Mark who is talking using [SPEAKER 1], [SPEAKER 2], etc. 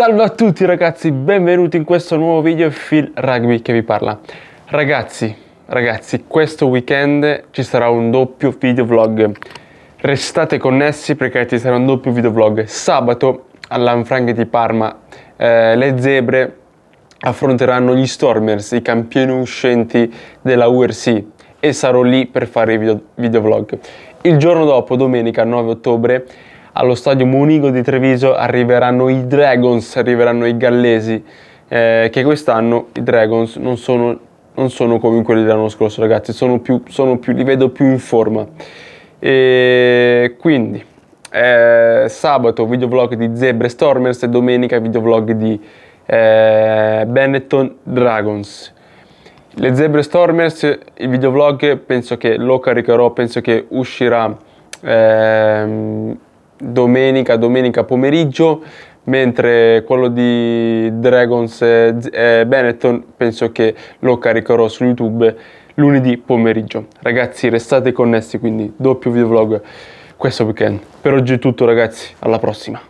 [SPEAKER 1] Salve a tutti ragazzi, benvenuti in questo nuovo video Phil Rugby che vi parla. Ragazzi, ragazzi, questo weekend ci sarà un doppio video vlog. Restate connessi perché ci sarà un doppio video vlog. Sabato all'Anfranche di Parma eh, le zebre affronteranno gli Stormers, i campioni uscenti della URC e sarò lì per fare i video, video vlog. Il giorno dopo, domenica 9 ottobre, allo stadio Munigo di Treviso arriveranno i Dragons, arriveranno i gallesi, eh, che quest'anno i Dragons non sono, non sono, come quelli dell'anno scorso ragazzi, sono più, sono più, li vedo più in forma. E quindi eh, sabato videovlog di Zebre Stormers e domenica videovlog di eh, Benetton Dragons. Le Zebre Stormers, il videovlog penso che lo caricherò, penso che uscirà ehm, domenica, domenica pomeriggio, mentre quello di Dragons e Benetton penso che lo caricherò su YouTube lunedì pomeriggio. Ragazzi, restate connessi quindi doppio videovlog questo weekend. Per oggi è tutto ragazzi, alla prossima.